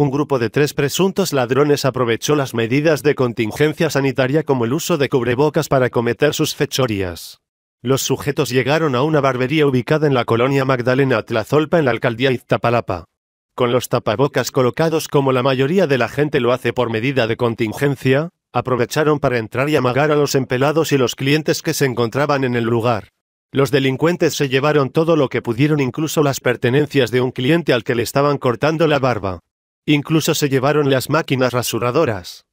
Un grupo de tres presuntos ladrones aprovechó las medidas de contingencia sanitaria como el uso de cubrebocas para cometer sus fechorías. Los sujetos llegaron a una barbería ubicada en la colonia Magdalena Tlazolpa en la alcaldía Iztapalapa. Con los tapabocas colocados como la mayoría de la gente lo hace por medida de contingencia, aprovecharon para entrar y amagar a los empelados y los clientes que se encontraban en el lugar. Los delincuentes se llevaron todo lo que pudieron, incluso las pertenencias de un cliente al que le estaban cortando la barba. Incluso se llevaron las máquinas rasuradoras.